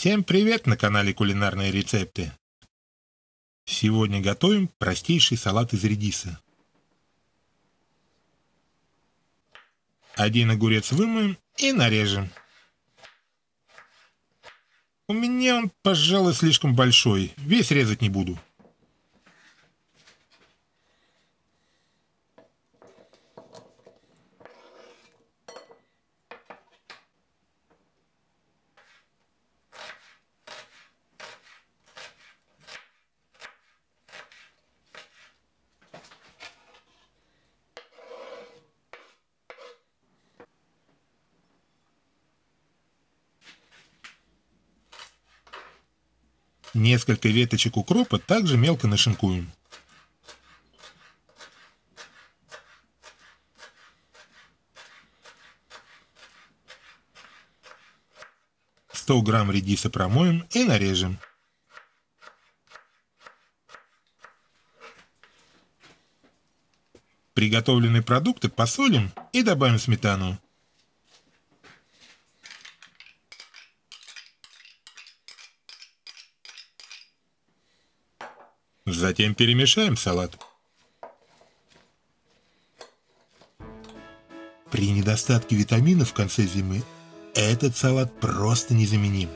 Всем привет на канале Кулинарные рецепты. Сегодня готовим простейший салат из редиса. Один огурец вымоем и нарежем. У меня он, пожалуй, слишком большой, весь резать не буду. Несколько веточек укропа также мелко нашинкуем. Сто грамм редиса промоем и нарежем. Приготовленные продукты посолим и добавим сметану. Затем перемешаем салат. При недостатке витаминов в конце зимы этот салат просто незаменим.